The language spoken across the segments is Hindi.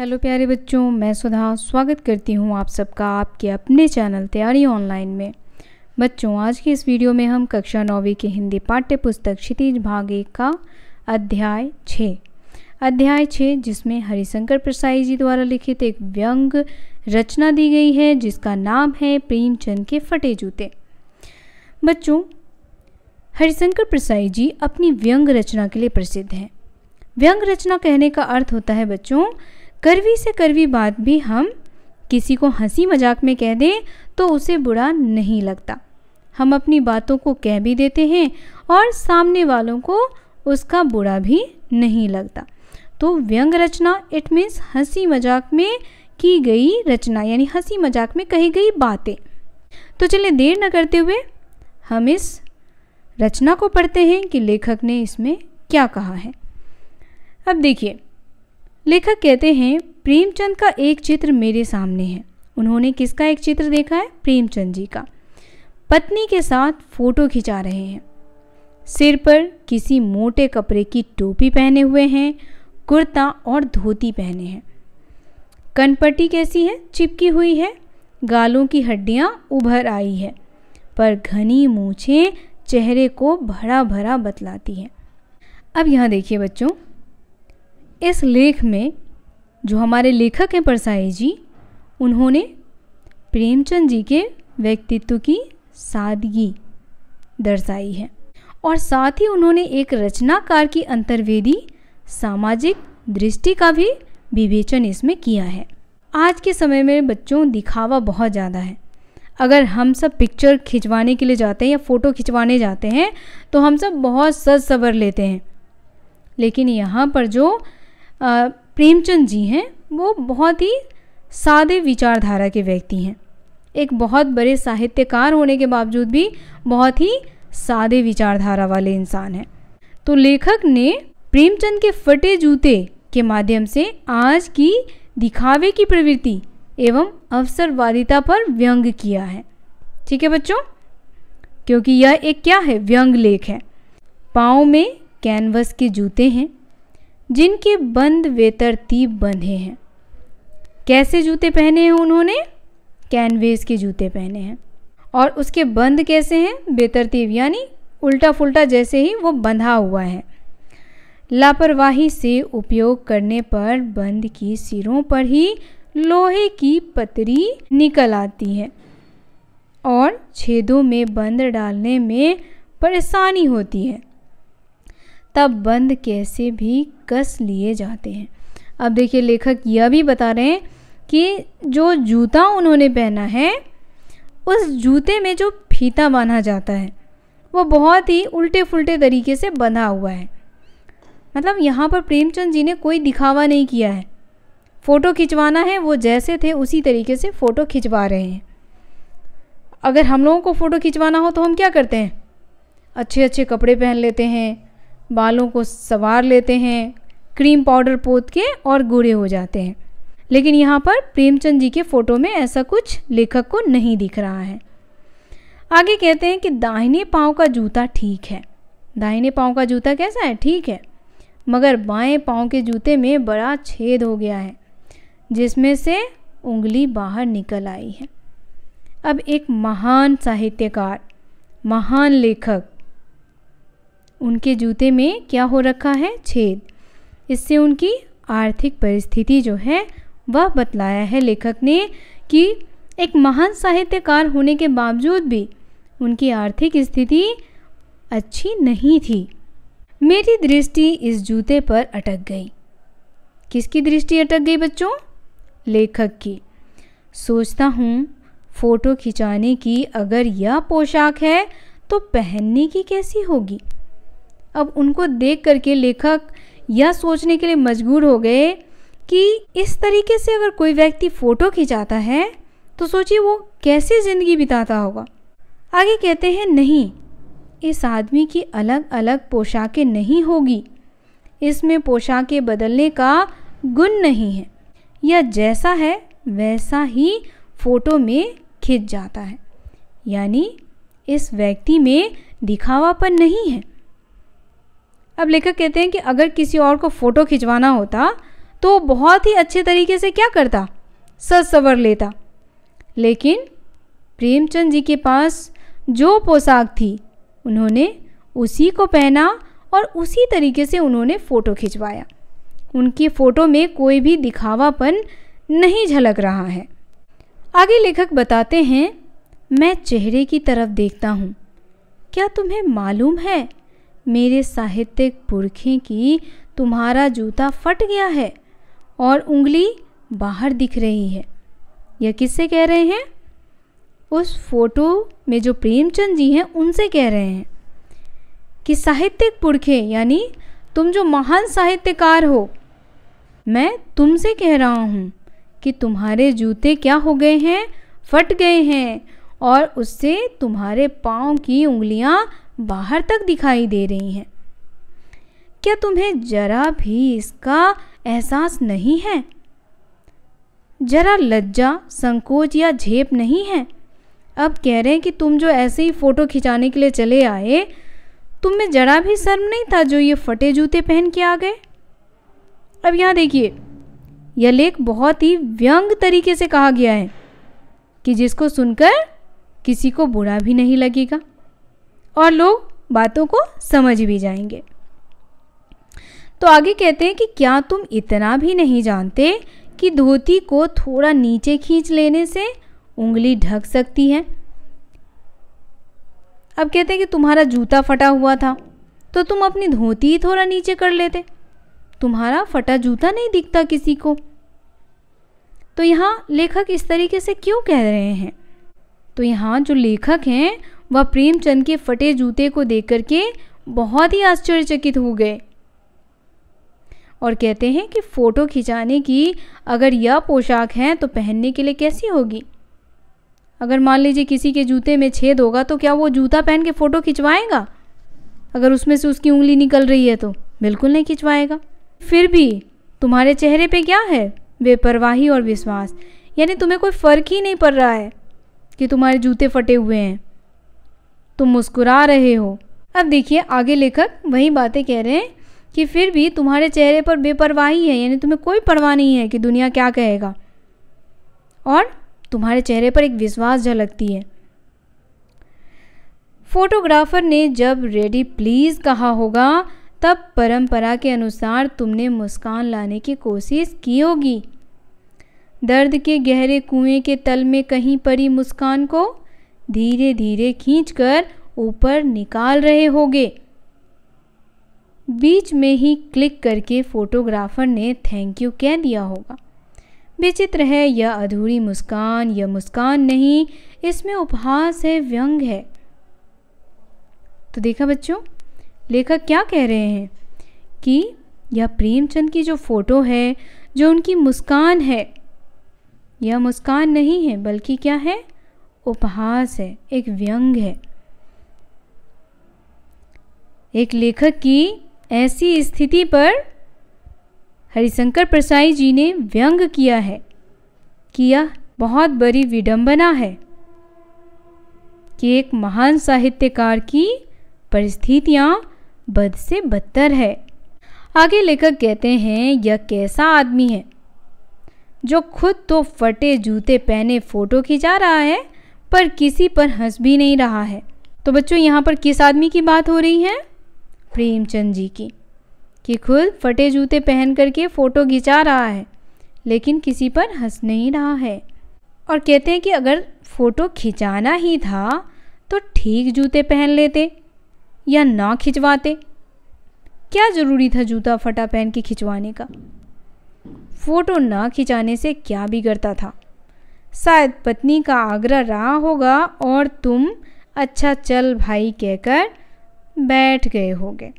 हेलो प्यारे बच्चों मैं सुधा स्वागत करती हूँ आप सबका आपके अपने चैनल तैयारी ऑनलाइन में बच्चों आज की इस वीडियो में हम कक्षा नौवीं के हिंदी पाठ्य पुस्तक क्षितिज भाग एक का अध्याय छः अध्याय छः जिसमें हरिशंकर प्रसाई जी द्वारा लिखित एक व्यंग रचना दी गई है जिसका नाम है प्रेमचंद के फटे जूते बच्चों हरिशंकर प्रसाई जी अपनी व्यंग रचना के लिए प्रसिद्ध हैं व्यंग रचना कहने का अर्थ होता है बच्चों करवी से करवी बात भी हम किसी को हंसी मजाक में कह दें तो उसे बुरा नहीं लगता हम अपनी बातों को कह भी देते हैं और सामने वालों को उसका बुरा भी नहीं लगता तो व्यंग रचना इट मीन्स हंसी मजाक में की गई रचना यानी हंसी मजाक में कही गई बातें तो चलिए देर न करते हुए हम इस रचना को पढ़ते हैं कि लेखक ने इसमें क्या कहा है अब देखिए लेखक कहते हैं प्रेमचंद का एक चित्र मेरे सामने है उन्होंने किसका एक चित्र देखा है प्रेमचंद जी का पत्नी के साथ फोटो खिंचा रहे हैं सिर पर किसी मोटे कपड़े की टोपी पहने हुए हैं कुर्ता और धोती पहने हैं कनपट्टी कैसी है चिपकी हुई है गालों की हड्डियाँ उभर आई है पर घनी मूछें चेहरे को भरा भरा बतलाती हैं अब यहाँ देखिए बच्चों इस लेख में जो हमारे लेखक हैं परसाई जी उन्होंने प्रेमचंद जी के व्यक्तित्व की सादगी दर्शाई है और साथ ही उन्होंने एक रचनाकार की अंतर्वेदी सामाजिक दृष्टि का भी विवेचन इसमें किया है आज के समय में बच्चों दिखावा बहुत ज़्यादा है अगर हम सब पिक्चर खिंचवाने के लिए जाते हैं या फ़ोटो खिंचवाने जाते हैं तो हम सब बहुत सज सबर लेते हैं लेकिन यहाँ पर जो प्रेमचंद जी हैं वो बहुत ही सादे विचारधारा के व्यक्ति हैं एक बहुत बड़े साहित्यकार होने के बावजूद भी बहुत ही सादे विचारधारा वाले इंसान हैं तो लेखक ने प्रेमचंद के फटे जूते के माध्यम से आज की दिखावे की प्रवृत्ति एवं अवसरवादिता पर व्यंग किया है ठीक है बच्चों क्योंकि यह एक क्या है व्यंग लेख है पाँव में कैनवस के जूते हैं जिनके बंद बेतरतीब बंधे हैं कैसे जूते पहने हैं उन्होंने कैनवेस के जूते पहने हैं और उसके बंद कैसे हैं बेतरतीब यानी उल्टा फुल्टा जैसे ही वो बंधा हुआ है लापरवाही से उपयोग करने पर बंद की सिरों पर ही लोहे की पतरी निकल आती है और छेदों में बंद डालने में परेशानी होती है तब बंद कैसे भी कस लिए जाते हैं अब देखिए लेखक यह भी बता रहे हैं कि जो जूता उन्होंने पहना है उस जूते में जो फीता बांधा जाता है वो बहुत ही उल्टे फुलटे तरीके से बंधा हुआ है मतलब यहाँ पर प्रेमचंद जी ने कोई दिखावा नहीं किया है फ़ोटो खिंचवाना है वो जैसे थे उसी तरीके से फ़ोटो खिंचवा रहे हैं अगर हम लोगों को फ़ोटो खिंचवाना हो तो हम क्या करते हैं अच्छे अच्छे कपड़े पहन लेते हैं बालों को सवार लेते हैं क्रीम पाउडर पोत के और गोरे हो जाते हैं लेकिन यहाँ पर प्रेमचंद जी के फ़ोटो में ऐसा कुछ लेखक को नहीं दिख रहा है आगे कहते हैं कि दाहिने पाँव का जूता ठीक है दाहिने पाँव का जूता कैसा है ठीक है मगर बाएं पाँव के जूते में बड़ा छेद हो गया है जिसमें से उंगली बाहर निकल आई है अब एक महान साहित्यकार महान लेखक उनके जूते में क्या हो रखा है छेद इससे उनकी आर्थिक परिस्थिति जो है वह बतलाया है लेखक ने कि एक महान साहित्यकार होने के बावजूद भी उनकी आर्थिक स्थिति अच्छी नहीं थी मेरी दृष्टि इस जूते पर अटक गई किसकी दृष्टि अटक गई बच्चों लेखक की सोचता हूँ फ़ोटो खिंचाने की अगर यह पोशाक है तो पहनने की कैसी होगी अब उनको देख करके लेखक यह सोचने के लिए मजबूर हो गए कि इस तरीके से अगर कोई व्यक्ति फ़ोटो खिंचाता है तो सोचिए वो कैसे ज़िंदगी बिताता होगा आगे कहते हैं नहीं इस आदमी की अलग अलग पोशाकें नहीं होगी इसमें पोशाकें बदलने का गुण नहीं है यह जैसा है वैसा ही फ़ोटो में खिंच जाता है यानी इस व्यक्ति में दिखावापन नहीं है अब लेखक कहते हैं कि अगर किसी और को फ़ोटो खिंचवाना होता तो बहुत ही अच्छे तरीके से क्या करता सज सवर लेता लेकिन प्रेमचंद जी के पास जो पोशाक थी उन्होंने उसी को पहना और उसी तरीके से उन्होंने फ़ोटो खिंचवाया उनकी फ़ोटो में कोई भी दिखावापन नहीं झलक रहा है आगे लेखक बताते हैं मैं चेहरे की तरफ देखता हूँ क्या तुम्हें मालूम है मेरे साहित्यिक पुरखे की तुम्हारा जूता फट गया है और उंगली बाहर दिख रही है यह किससे कह रहे हैं उस फोटो में जो प्रेमचंद जी हैं उनसे कह रहे हैं कि साहित्यिक पुरखे यानी तुम जो महान साहित्यकार हो मैं तुमसे कह रहा हूँ कि तुम्हारे जूते क्या हो गए हैं फट गए हैं और उससे तुम्हारे पाँव की उंगलियाँ बाहर तक दिखाई दे रही हैं क्या तुम्हें जरा भी इसका एहसास नहीं है जरा लज्जा संकोच या झेप नहीं है अब कह रहे हैं कि तुम जो ऐसे ही फ़ोटो खिंचाने के लिए चले आए तुम में जरा भी शर्म नहीं था जो ये फटे जूते पहन के आ गए अब यहाँ देखिए यह लेख बहुत ही व्यंग तरीके से कहा गया है कि जिसको सुनकर किसी को बुरा भी नहीं लगेगा और लोग बातों को समझ भी जाएंगे तो आगे कहते हैं कि क्या तुम इतना भी नहीं जानते कि धोती को थोड़ा नीचे खींच लेने से उंगली ढक सकती है अब कहते हैं कि तुम्हारा जूता फटा हुआ था तो तुम अपनी धोती ही थोड़ा नीचे कर लेते तुम्हारा फटा जूता नहीं दिखता किसी को तो यहाँ लेखक इस तरीके से क्यों कह रहे हैं तो यहाँ जो लेखक हैं वह प्रेमचंद के फटे जूते को देख करके बहुत ही आश्चर्यचकित हो गए और कहते हैं कि फ़ोटो खिंचाने की अगर यह पोशाक है तो पहनने के लिए कैसी होगी अगर मान लीजिए किसी के जूते में छेद होगा तो क्या वो जूता पहन के फ़ोटो खिंचवाएगा अगर उसमें से उसकी उंगली निकल रही है तो बिल्कुल नहीं खिंचवाएगा फिर भी तुम्हारे चेहरे पे क्या है बेपरवाही और विश्वास यानी तुम्हें कोई फ़र्क ही नहीं पड़ रहा है कि तुम्हारे जूते फटे हुए हैं तुम मुस्कुरा रहे हो अब देखिए आगे लेखक वही बातें कह रहे हैं कि फिर भी तुम्हारे चेहरे पर बेपरवाही है यानी तुम्हें कोई परवाह नहीं है कि दुनिया क्या कहेगा और तुम्हारे चेहरे पर एक विश्वास झलकती है फोटोग्राफर ने जब रेडी प्लीज़ कहा होगा तब परंपरा के अनुसार तुमने मुस्कान लाने की कोशिश की होगी दर्द के गहरे कुएं के तल में कहीं पड़ी मुस्कान को धीरे धीरे खींचकर ऊपर निकाल रहे होगे बीच में ही क्लिक करके फोटोग्राफर ने थैंक यू कह दिया होगा विचित्र है यह अधूरी मुस्कान यह मुस्कान नहीं इसमें उपहास है व्यंग है तो देखा बच्चों लेखक क्या कह रहे हैं कि यह प्रेमचंद की जो फोटो है जो उनकी मुस्कान है यह मुस्कान नहीं है बल्कि क्या है उपहास है एक व्यंग है एक लेखक की ऐसी स्थिति पर हरिशंकर प्रसाई जी ने व्यंग किया है कि यह बहुत बड़ी विडंबना है कि एक महान साहित्यकार की परिस्थितियाँ बद से बदतर है आगे लेखक कहते हैं यह कैसा आदमी है जो खुद तो फटे जूते पहने फ़ोटो खिंचा रहा है पर किसी पर हंस भी नहीं रहा है तो बच्चों यहाँ पर किस आदमी की बात हो रही है प्रेमचंद जी की कि खुद फटे जूते पहन करके फ़ोटो खिंचा रहा है लेकिन किसी पर हंस नहीं रहा है और कहते हैं कि अगर फ़ोटो खिंचाना ही था तो ठीक जूते पहन लेते या ना खिंचवाते क्या ज़रूरी था जूता फटा पहन के खिंचवाने का फ़ोटो ना खिंचाने से क्या बिगड़ता था शायद पत्नी का आग्रह रहा होगा और तुम अच्छा चल भाई कहकर बैठ गए होगे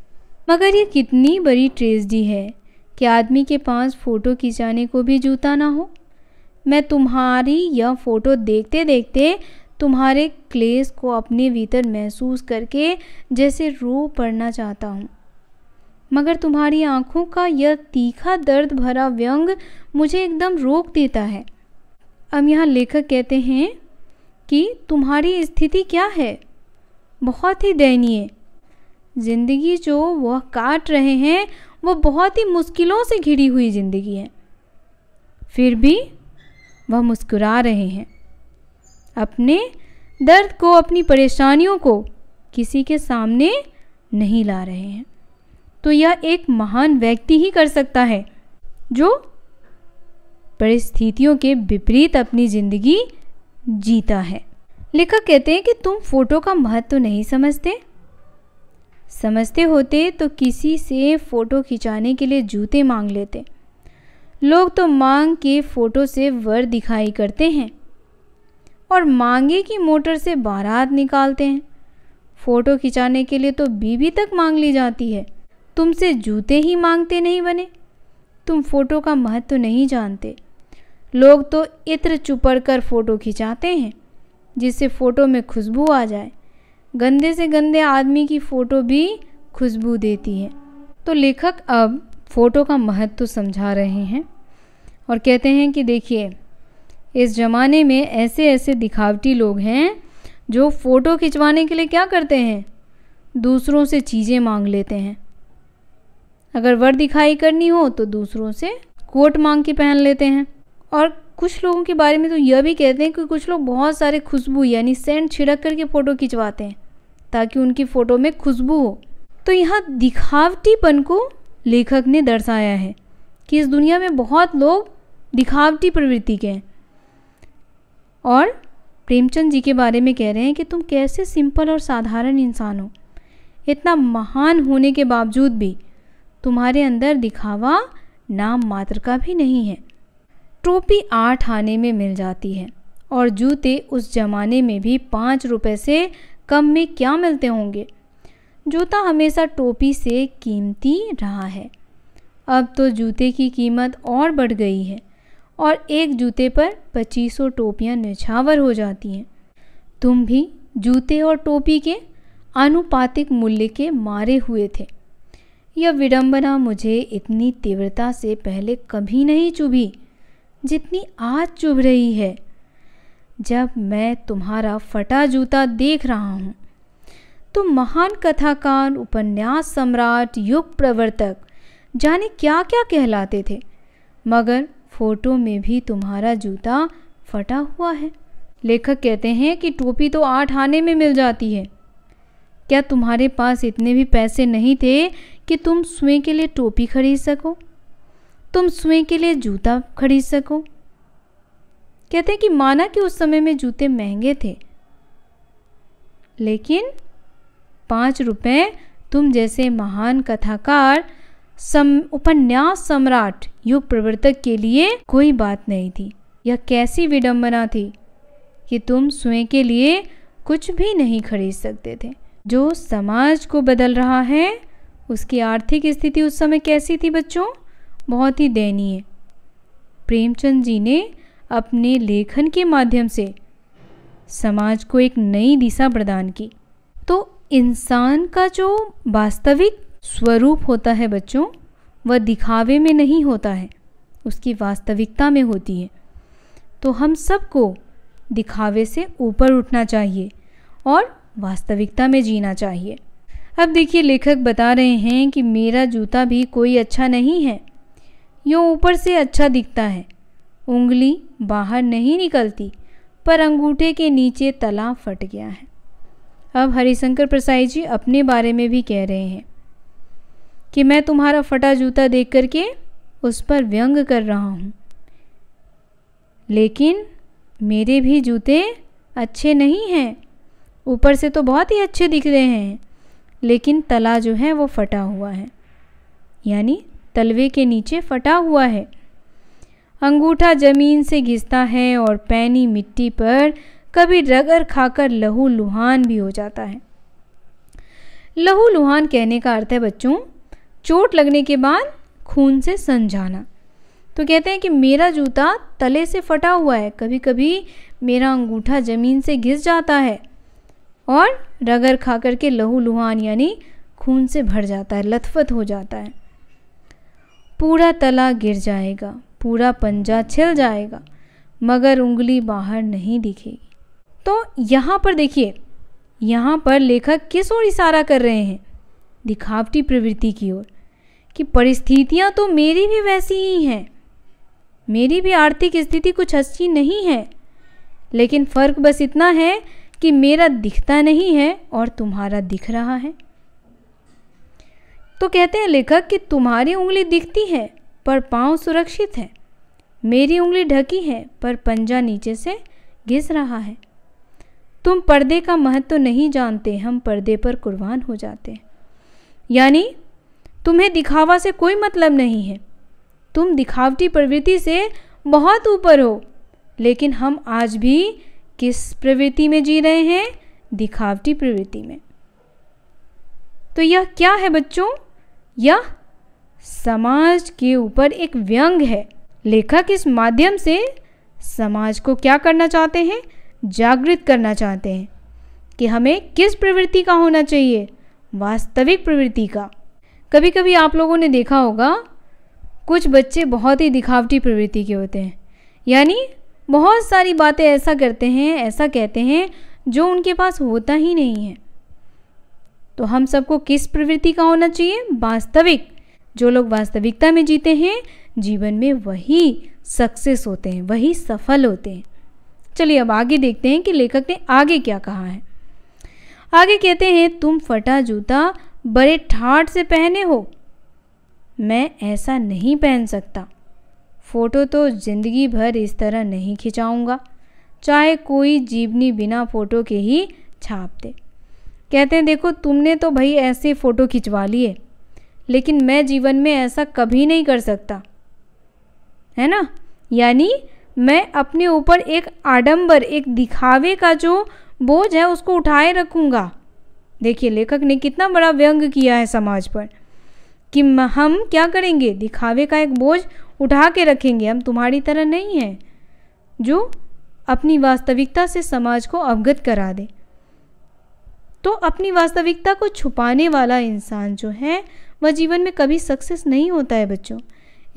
मगर ये कितनी बड़ी ट्रेजडी है कि आदमी के पास फ़ोटो खिंचाने को भी जूता ना हो मैं तुम्हारी यह फ़ोटो देखते देखते तुम्हारे क्लेस को अपने भीतर महसूस करके जैसे रो पड़ना चाहता हूँ मगर तुम्हारी आँखों का यह तीखा दर्द भरा व्यंग मुझे एकदम रोक देता है अब यहाँ लेखक कहते हैं कि तुम्हारी स्थिति क्या है बहुत ही दयनीय जिंदगी जो वह काट रहे हैं वो बहुत ही मुश्किलों से घिरी हुई जिंदगी है फिर भी वह मुस्कुरा रहे हैं अपने दर्द को अपनी परेशानियों को किसी के सामने नहीं ला रहे हैं तो यह एक महान व्यक्ति ही कर सकता है जो परिस्थितियों के विपरीत अपनी ज़िंदगी जीता है लेखक कहते हैं कि तुम फोटो का महत्व तो नहीं समझते समझते होते तो किसी से फ़ोटो खिंचाने के लिए जूते मांग लेते लोग तो मांग के फ़ोटो से वर दिखाई करते हैं और मांगे की मोटर से बारात निकालते हैं फ़ोटो खिंचाने के लिए तो बीवी तक मांग ली जाती है तुमसे जूते ही मांगते नहीं बने तुम फ़ोटो का महत्व नहीं जानते लोग तो इत्र चुपड़ कर फ़ोटो खिंचाते हैं जिससे फ़ोटो में खुशबू आ जाए गंदे से गंदे आदमी की फ़ोटो भी खुशबू देती है तो लेखक अब फ़ोटो का महत्व तो समझा रहे हैं और कहते हैं कि देखिए इस ज़माने में ऐसे ऐसे दिखावटी लोग हैं जो फ़ोटो खिंचवाने के लिए क्या करते हैं दूसरों से चीज़ें मांग लेते हैं अगर वर दिखाई करनी हो तो दूसरों से कोट मांग के पहन लेते हैं और कुछ लोगों के बारे में तो यह भी कहते हैं कि कुछ लोग बहुत सारे खुशबू यानी सेंट छिड़क करके फ़ोटो खिंचवाते हैं ताकि उनकी फ़ोटो में खुशबू हो तो यहाँ दिखावटीपन को लेखक ने दर्शाया है कि इस दुनिया में बहुत लोग दिखावटी प्रवृत्ति के हैं और प्रेमचंद जी के बारे में कह रहे हैं कि तुम कैसे सिंपल और साधारण इंसान हो इतना महान होने के बावजूद भी तुम्हारे अंदर दिखावा नाम मात्र का भी नहीं है टोपी आठ आने में मिल जाती है और जूते उस ज़माने में भी पाँच रुपए से कम में क्या मिलते होंगे जूता हमेशा टोपी से कीमती रहा है अब तो जूते की कीमत और बढ़ गई है और एक जूते पर पच्चीसों टोपियाँ निछावर हो जाती हैं तुम भी जूते और टोपी के आनुपातिक मूल्य के मारे हुए थे यह विडंबना मुझे इतनी तीव्रता से पहले कभी नहीं चुभी जितनी आज चुभ रही है जब मैं तुम्हारा फटा जूता देख रहा हूँ तो महान कथाकार उपन्यास सम्राट युग प्रवर्तक जाने क्या क्या कहलाते थे मगर फोटो में भी तुम्हारा जूता फटा हुआ है लेखक कहते हैं कि टोपी तो आठ आने में मिल जाती है क्या तुम्हारे पास इतने भी पैसे नहीं थे कि तुम स्वयं के लिए टोपी खरीद सको तुम स्वयं के लिए जूता खरीद सको कहते हैं कि माना कि उस समय में जूते महंगे थे लेकिन पाँच रुपये तुम जैसे महान कथाकार सम उपन्यास सम्राट युग प्रवर्तक के लिए कोई बात नहीं थी यह कैसी विडंबना थी कि तुम स्वयं के लिए कुछ भी नहीं खरीद सकते थे जो समाज को बदल रहा है उसकी आर्थिक स्थिति उस समय कैसी थी बच्चों बहुत ही दयनीय प्रेमचंद जी ने अपने लेखन के माध्यम से समाज को एक नई दिशा प्रदान की तो इंसान का जो वास्तविक स्वरूप होता है बच्चों वह दिखावे में नहीं होता है उसकी वास्तविकता में होती है तो हम सबको दिखावे से ऊपर उठना चाहिए और वास्तविकता में जीना चाहिए अब देखिए लेखक बता रहे हैं कि मेरा जूता भी कोई अच्छा नहीं है यो ऊपर से अच्छा दिखता है उंगली बाहर नहीं निकलती पर अंगूठे के नीचे तला फट गया है अब हरिशंकर प्रसाई जी अपने बारे में भी कह रहे हैं कि मैं तुम्हारा फटा जूता देख करके उस पर व्यंग कर रहा हूँ लेकिन मेरे भी जूते अच्छे नहीं हैं ऊपर से तो बहुत ही अच्छे दिख रहे हैं लेकिन तला जो है वो फटा हुआ है यानी तलवे के नीचे फटा हुआ है अंगूठा जमीन से घिसता है और पैनी मिट्टी पर कभी रगर खाकर लहू लुहान भी हो जाता है लहू लुहान कहने का अर्थ है बच्चों चोट लगने के बाद खून से सन जाना तो कहते हैं कि मेरा जूता तले से फटा हुआ है कभी कभी मेरा अंगूठा ज़मीन से घिस जाता है और रगर खा करके लहू लुहान यानी खून से भर जाता है लथपथ हो जाता है पूरा तला गिर जाएगा पूरा पंजा छिल जाएगा मगर उंगली बाहर नहीं दिखेगी तो यहाँ पर देखिए यहाँ पर लेखक किस ओर इशारा कर रहे हैं दिखावटी प्रवृत्ति की ओर कि परिस्थितियाँ तो मेरी भी वैसी ही हैं मेरी भी आर्थिक स्थिति कुछ अच्छी नहीं है लेकिन फ़र्क बस इतना है कि मेरा दिखता नहीं है और तुम्हारा दिख रहा है तो कहते हैं लेखक कि तुम्हारी उंगली दिखती है पर पाँव सुरक्षित है मेरी उंगली ढकी है पर पंजा नीचे से घिस रहा है तुम पर्दे का महत्व तो नहीं जानते हम पर्दे पर कुर्बान हो जाते हैं यानी तुम्हें दिखावा से कोई मतलब नहीं है तुम दिखावटी प्रवृत्ति से बहुत ऊपर हो लेकिन हम आज भी किस प्रवृत्ति में जी रहे हैं दिखावटी प्रवृत्ति में तो यह क्या है बच्चों यह समाज के ऊपर एक व्यंग है लेखक इस माध्यम से समाज को क्या करना चाहते हैं जागृत करना चाहते हैं कि हमें किस प्रवृत्ति का होना चाहिए वास्तविक प्रवृत्ति का कभी कभी आप लोगों ने देखा होगा कुछ बच्चे बहुत ही दिखावटी प्रवृत्ति के होते हैं यानी बहुत सारी बातें ऐसा करते हैं ऐसा कहते हैं जो उनके पास होता ही नहीं है तो हम सबको किस प्रवृत्ति का होना चाहिए वास्तविक जो लोग वास्तविकता में जीते हैं जीवन में वही सक्सेस होते हैं वही सफल होते हैं चलिए अब आगे देखते हैं कि लेखक ने आगे क्या कहा है आगे कहते हैं तुम फटा जूता बड़े ठाट से पहने हो मैं ऐसा नहीं पहन सकता फ़ोटो तो ज़िंदगी भर इस तरह नहीं खिंचाऊँगा चाहे कोई जीवनी बिना फ़ोटो के ही छाप दे कहते हैं देखो तुमने तो भाई ऐसे फ़ोटो खिंचवा लिए लेकिन मैं जीवन में ऐसा कभी नहीं कर सकता है ना यानी मैं अपने ऊपर एक आडंबर एक दिखावे का जो बोझ है उसको उठाए रखूँगा देखिए लेखक ने कितना बड़ा व्यंग किया है समाज पर कि हम क्या करेंगे दिखावे का एक बोझ उठा के रखेंगे हम तुम्हारी तरह नहीं हैं जो अपनी वास्तविकता से समाज को अवगत करा दें तो अपनी वास्तविकता को छुपाने वाला इंसान जो है वह जीवन में कभी सक्सेस नहीं होता है बच्चों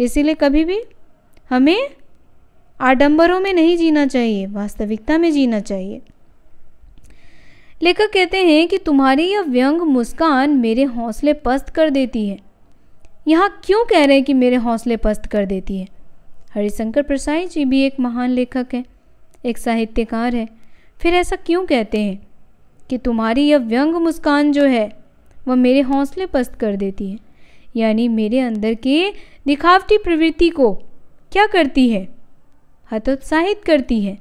इसीलिए कभी भी हमें आडंबरों में नहीं जीना चाहिए वास्तविकता में जीना चाहिए लेखक कहते हैं कि तुम्हारी यह व्यंग मुस्कान मेरे हौसले पस्त कर देती है यहाँ क्यों कह रहे हैं कि मेरे हौसले पस्त कर देती है हरिशंकर प्रसाई जी भी एक महान लेखक हैं एक साहित्यकार है फिर ऐसा क्यों कहते हैं कि तुम्हारी यह व्यंग मुस्कान जो है वह मेरे हौसले पस्त कर देती है यानी मेरे अंदर के दिखावटी प्रवृत्ति को क्या करती है हतोत्साहित करती है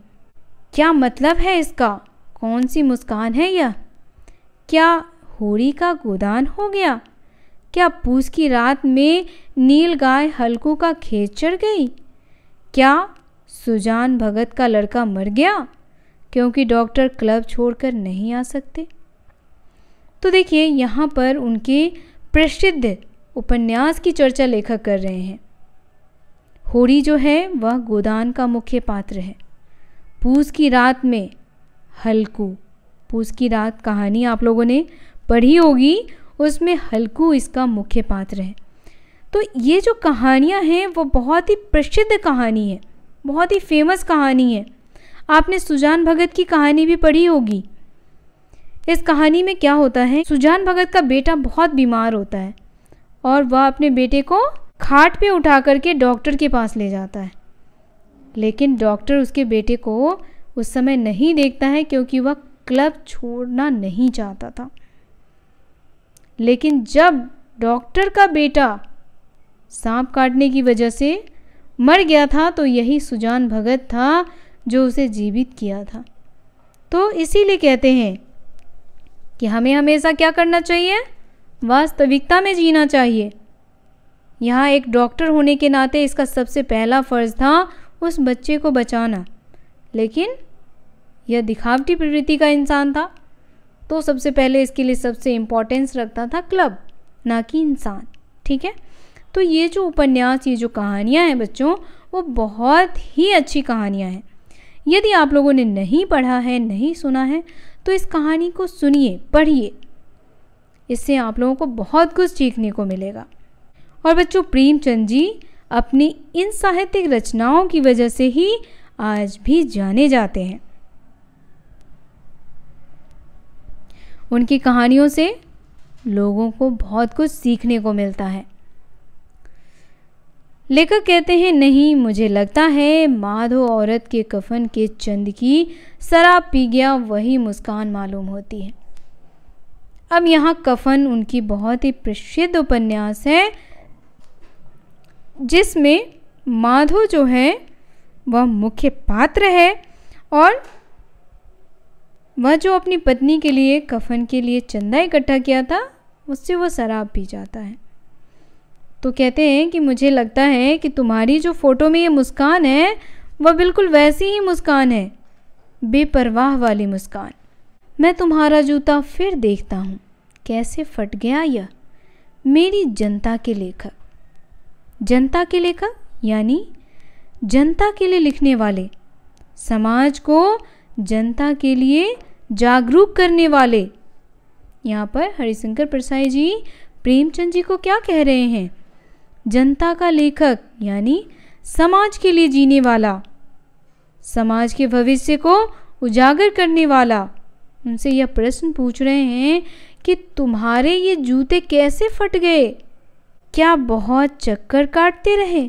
क्या मतलब है इसका कौन सी मुस्कान है यह क्या होड़ी का गोदान हो गया क्या पूस की रात में नील गाय हल्कू का खेत चढ़ गई क्या सुजान भगत का लड़का मर गया क्योंकि डॉक्टर क्लब छोड़कर नहीं आ सकते तो देखिए यहाँ पर उनके प्रसिद्ध उपन्यास की चर्चा लेखक कर रहे हैं होड़ी जो है वह गोदान का मुख्य पात्र है पूस की रात में हल्कू पूस की रात कहानी आप लोगों ने पढ़ी होगी उसमें हल्कू इसका मुख्य पात्र है तो ये जो कहानियाँ हैं वो बहुत ही प्रसिद्ध कहानी है बहुत ही फेमस कहानी है आपने सुजान भगत की कहानी भी पढ़ी होगी इस कहानी में क्या होता है सुजान भगत का बेटा बहुत बीमार होता है और वह अपने बेटे को खाट पे उठा करके डॉक्टर के पास ले जाता है लेकिन डॉक्टर उसके बेटे को उस समय नहीं देखता है क्योंकि वह क्लब छोड़ना नहीं चाहता था लेकिन जब डॉक्टर का बेटा सांप काटने की वजह से मर गया था तो यही सुजान भगत था जो उसे जीवित किया था तो इसीलिए कहते हैं कि हमें हमेशा क्या करना चाहिए वास्तविकता में जीना चाहिए यहाँ एक डॉक्टर होने के नाते इसका सबसे पहला फ़र्ज़ था उस बच्चे को बचाना लेकिन यह दिखावटी प्रवृत्ति का इंसान था तो सबसे पहले इसके लिए सबसे इम्पोर्टेंस रखता था क्लब ना कि इंसान ठीक है तो ये जो उपन्यास ये जो कहानियाँ हैं बच्चों वो बहुत ही अच्छी कहानियाँ हैं यदि आप लोगों ने नहीं पढ़ा है नहीं सुना है तो इस कहानी को सुनिए पढ़िए इससे आप लोगों को बहुत कुछ सीखने को मिलेगा और बच्चों प्रेमचंद जी अपनी इन साहित्यिक रचनाओं की वजह से ही आज भी जाने जाते हैं उनकी कहानियों से लोगों को बहुत कुछ सीखने को मिलता है लेखक कहते हैं नहीं मुझे लगता है माधो औरत के कफन के चंद की शराब पी गया वही मुस्कान मालूम होती है अब यहाँ कफन उनकी बहुत ही प्रसिद्ध उपन्यास है जिसमें माधो जो है वह मुख्य पात्र है और वह जो अपनी पत्नी के लिए कफन के लिए चंदा इकट्ठा किया था उससे वह शराब पी जाता है तो कहते हैं कि मुझे लगता है कि तुम्हारी जो फ़ोटो में ये मुस्कान है वह बिल्कुल वैसी ही मुस्कान है बेपरवाह वाली मुस्कान मैं तुम्हारा जूता फिर देखता हूँ कैसे फट गया यह मेरी जनता के लेखक जनता के लेखक यानी जनता के लिए लिखने वाले समाज को जनता के लिए जागरूक करने वाले यहाँ पर हरिशंकर प्रसाई जी प्रेमचंद जी को क्या कह रहे हैं जनता का लेखक यानी समाज के लिए जीने वाला समाज के भविष्य को उजागर करने वाला उनसे यह प्रश्न पूछ रहे हैं कि तुम्हारे ये जूते कैसे फट गए क्या बहुत चक्कर काटते रहे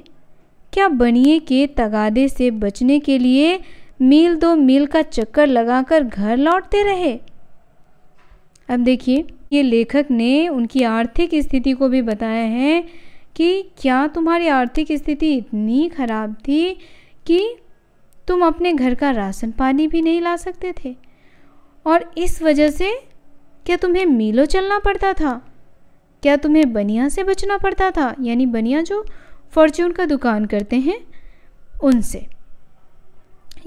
क्या बनिए के तगादे से बचने के लिए मील दो मील का चक्कर लगाकर घर लौटते रहे अब देखिए ये लेखक ने उनकी आर्थिक स्थिति को भी बताया है कि क्या तुम्हारी आर्थिक स्थिति इतनी खराब थी कि तुम अपने घर का राशन पानी भी नहीं ला सकते थे और इस वजह से क्या तुम्हें मीलों चलना पड़ता था क्या तुम्हें बनिया से बचना पड़ता था यानी बनिया जो फॉर्च्यून का दुकान करते हैं उनसे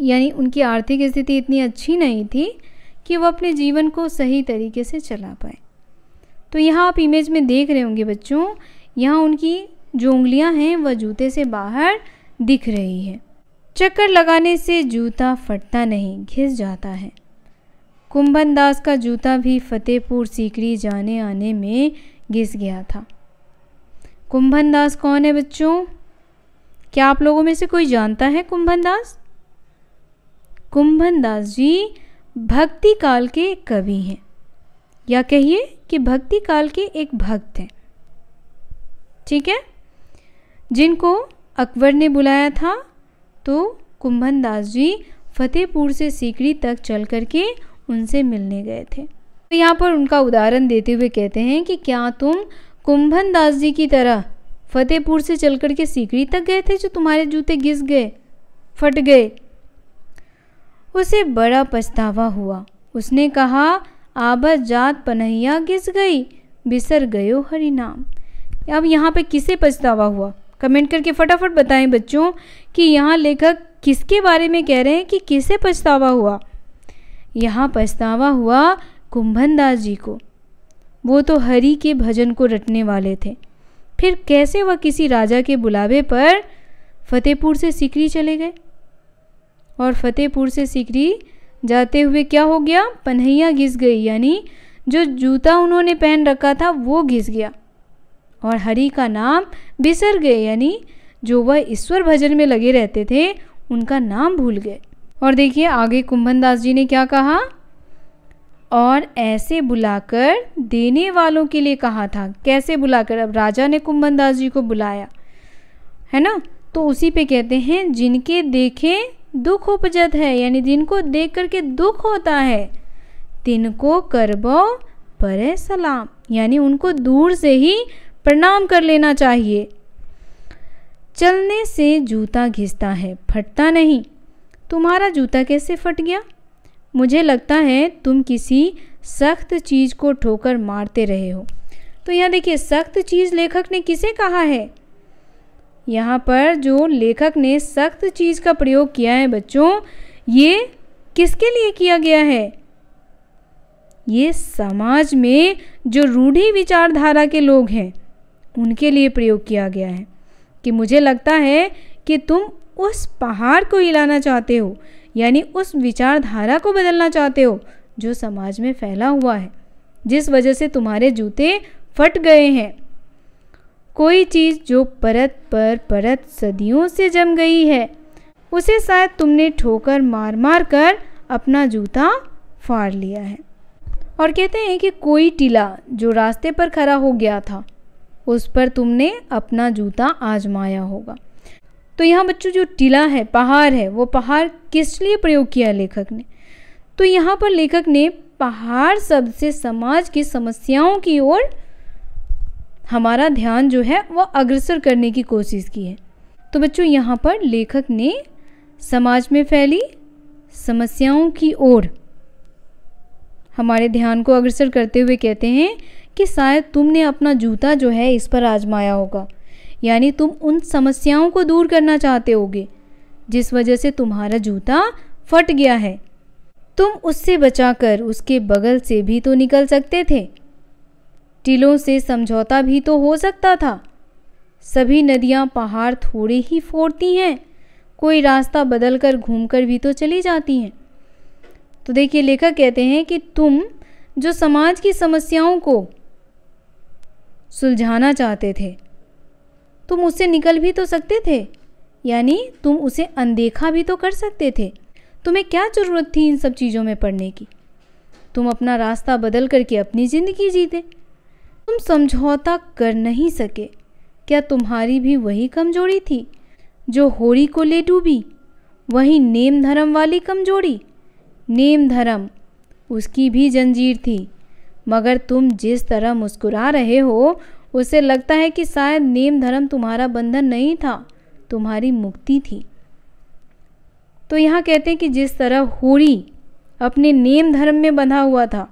यानी उनकी आर्थिक स्थिति इतनी अच्छी नहीं थी कि वो अपने जीवन को सही तरीके से चला पाए तो यहाँ आप इमेज में देख रहे होंगे बच्चों यहाँ उनकी जो उंगलियाँ हैं वह जूते से बाहर दिख रही है चक्कर लगाने से जूता फटता नहीं घिस जाता है कुंभन दास का जूता भी फतेहपुर सीकरी जाने आने में घिस गया था कुंभन दास कौन है बच्चों क्या आप लोगों में से कोई जानता है कुंभन दास कुंभन दास जी भक्ति काल के कवि हैं या कहिए कि भक्ति काल के एक भक्त हैं ठीक है जिनको अकबर ने बुलाया था तो कुंभन दास जी फतेहपुर से सीकरी तक चल करके उनसे मिलने गए थे तो यहाँ पर उनका उदाहरण देते हुए कहते हैं कि क्या तुम कुंभन दास जी की तरह फतेहपुर से चल करके सीकरी तक गए थे जो तुम्हारे जूते घिस गए फट गए उसे बड़ा पछतावा हुआ उसने कहा आबा जात पनहिया घिस गई बिसर गयो हरिनाम अब यहाँ पे किसे पछतावा हुआ कमेंट करके फटाफट बताएं बच्चों कि यहाँ लेखक किसके बारे में कह रहे हैं कि किसे पछतावा हुआ यहाँ पछतावा हुआ कुंभन जी को वो तो हरि के भजन को रटने वाले थे फिर कैसे वह किसी राजा के बुलावे पर फतेहपुर से सिकरी चले गए और फतेहपुर से सिकरी जाते हुए क्या हो गया पन्हैया घिस गई यानी जो जूता उन्होंने पहन रखा था वो घिस गया और हरि का नाम बिसर गए यानी जो वह ईश्वर भजन में लगे रहते थे उनका नाम भूल गए और देखिए आगे कुंभन दास जी ने क्या कहा और ऐसे बुलाकर देने वालों के लिए कहा था कैसे बुलाकर अब राजा ने कुंभन दास जी को बुलाया है ना तो उसी पे कहते हैं जिनके देखे दुख उपजत है यानी जिनको देख करके दुख होता है तिनको करबो परे सलाम यानी उनको दूर से ही प्रणाम कर लेना चाहिए चलने से जूता घिसता है फटता नहीं तुम्हारा जूता कैसे फट गया मुझे लगता है तुम किसी सख्त चीज़ को ठोकर मारते रहे हो तो यहाँ देखिए सख्त चीज़ लेखक ने किसे कहा है यहाँ पर जो लेखक ने सख्त चीज़ का प्रयोग किया है बच्चों ये किसके लिए किया गया है ये समाज में जो रूढ़ी विचारधारा के लोग हैं उनके लिए प्रयोग किया गया है कि मुझे लगता है कि तुम उस पहाड़ को हिलाना चाहते हो यानी उस विचारधारा को बदलना चाहते हो जो समाज में फैला हुआ है जिस वजह से तुम्हारे जूते फट गए हैं कोई चीज़ जो परत पर परत सदियों से जम गई है उसे शायद तुमने ठोकर मार मार कर अपना जूता फाड़ लिया है और कहते हैं कि कोई टीला जो रास्ते पर खड़ा हो गया था उस पर तुमने अपना जूता आजमाया होगा तो यहाँ बच्चों जो टीला है पहाड़ है वो पहाड़ किस लिए प्रयोग किया लेखक ने तो यहाँ पर लेखक ने पहाड़ शब्द से समाज की समस्याओं की ओर हमारा ध्यान जो है वह अग्रसर करने की कोशिश की है तो बच्चों यहाँ पर लेखक ने समाज में फैली समस्याओं की ओर हमारे ध्यान को अग्रसर करते हुए कहते हैं कि शायद तुमने अपना जूता जो है इस पर आजमाया होगा यानी तुम उन समस्याओं को दूर करना चाहते होगे जिस वजह से तुम्हारा जूता फट गया है तुम उससे बचाकर उसके बगल से भी तो निकल सकते थे टीलों से समझौता भी तो हो सकता था सभी नदियाँ पहाड़ थोड़े ही फोड़ती हैं कोई रास्ता बदल कर घूम कर भी तो चली जाती हैं तो देखिए लेखक कहते हैं कि तुम जो समाज की समस्याओं को सुलझाना चाहते थे तुम उससे निकल भी तो सकते थे यानी तुम उसे अनदेखा भी तो कर सकते थे तुम्हें क्या ज़रूरत थी इन सब चीज़ों में पढ़ने की तुम अपना रास्ता बदल करके अपनी ज़िंदगी जीते तुम समझौता कर नहीं सके क्या तुम्हारी भी वही कमजोरी थी जो होरी को ले डूबी वही नेम धर्म वाली कमजोरी नेम धर्म उसकी भी जंजीर थी मगर तुम जिस तरह मुस्कुरा रहे हो उसे लगता है कि शायद नेम धर्म तुम्हारा बंधन नहीं था तुम्हारी मुक्ति थी तो यहाँ कहते हैं कि जिस तरह होरी अपने नेम धर्म में बंधा हुआ था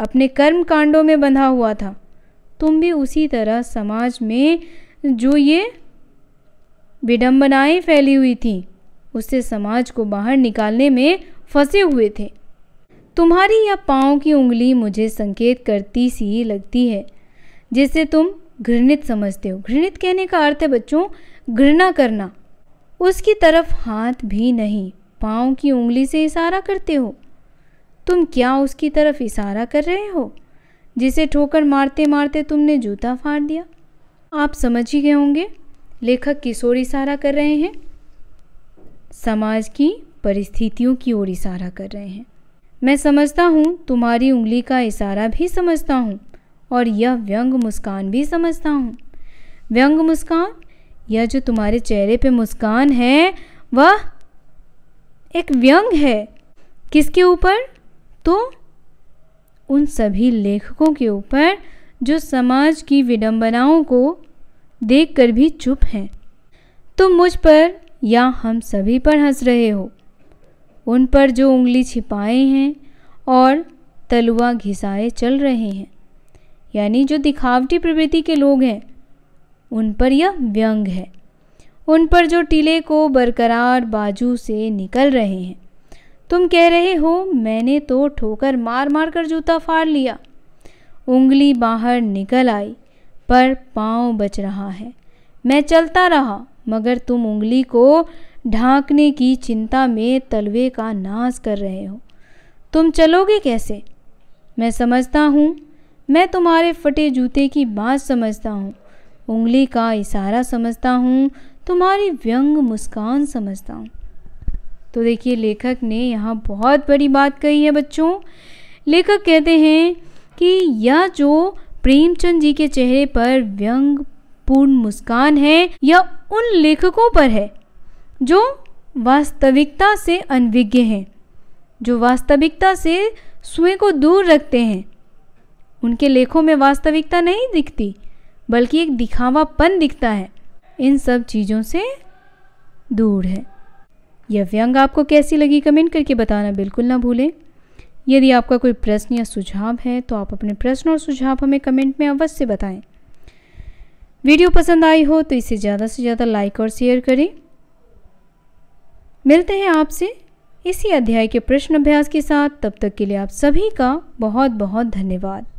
अपने कर्म कांडों में बंधा हुआ था तुम भी उसी तरह समाज में जो ये विडम्बनाएँ फैली हुई थी उससे समाज को बाहर निकालने में फंसे हुए थे तुम्हारी या पाँव की उंगली मुझे संकेत करती सी लगती है जिसे तुम घृणित समझते हो घृणित कहने का अर्थ है बच्चों घृणा करना उसकी तरफ हाथ भी नहीं पाँव की उंगली से इशारा करते हो तुम क्या उसकी तरफ इशारा कर रहे हो जिसे ठोकर मारते मारते तुमने जूता फाड़ दिया आप समझ ही गए होंगे लेखक किशोर इशारा कर रहे हैं समाज की परिस्थितियों की ओर इशारा कर रहे हैं मैं समझता हूँ तुम्हारी उंगली का इशारा भी समझता हूँ और यह व्यंग मुस्कान भी समझता हूँ व्यंग मुस्कान यह जो तुम्हारे चेहरे पे मुस्कान है वह एक व्यंग है किसके ऊपर तो उन सभी लेखकों के ऊपर जो समाज की विडंबनाओं को देखकर भी चुप हैं तुम मुझ पर या हम सभी पर हंस रहे हो उन पर जो उंगली छिपाए हैं और तलुआ घिसाए चल रहे हैं यानी जो दिखावटी प्रवृत्ति के लोग हैं उन पर यह व्यंग है उन पर जो टीले को बरकरार बाजू से निकल रहे हैं तुम कह रहे हो मैंने तो ठोकर मार मार कर जूता फाड़ लिया उंगली बाहर निकल आई पर पाँव बच रहा है मैं चलता रहा मगर तुम उंगली को ढांकने की चिंता में तलवे का नाश कर रहे हो तुम चलोगे कैसे मैं समझता हूँ मैं तुम्हारे फटे जूते की बात समझता हूँ उंगली का इशारा समझता हूँ तुम्हारी व्यंग मुस्कान समझता हूँ तो देखिए लेखक ने यहाँ बहुत बड़ी बात कही है बच्चों लेखक कहते हैं कि यह जो प्रेमचंद जी के चेहरे पर व्यंग पूर्ण मुस्कान है यह उन लेखकों पर है जो वास्तविकता से अनभिज्ञ हैं जो वास्तविकता से स्वयं को दूर रखते हैं उनके लेखों में वास्तविकता नहीं दिखती बल्कि एक दिखावापन दिखता है इन सब चीज़ों से दूर है यह व्यंग आपको कैसी लगी कमेंट करके बताना बिल्कुल ना भूलें यदि आपका कोई प्रश्न या सुझाव है तो आप अपने प्रश्न और सुझाव हमें कमेंट में अवश्य बताएं वीडियो पसंद आई हो तो इसे ज़्यादा से ज़्यादा लाइक और शेयर करें मिलते हैं आपसे इसी अध्याय के प्रश्न अभ्यास के साथ तब तक के लिए आप सभी का बहुत बहुत धन्यवाद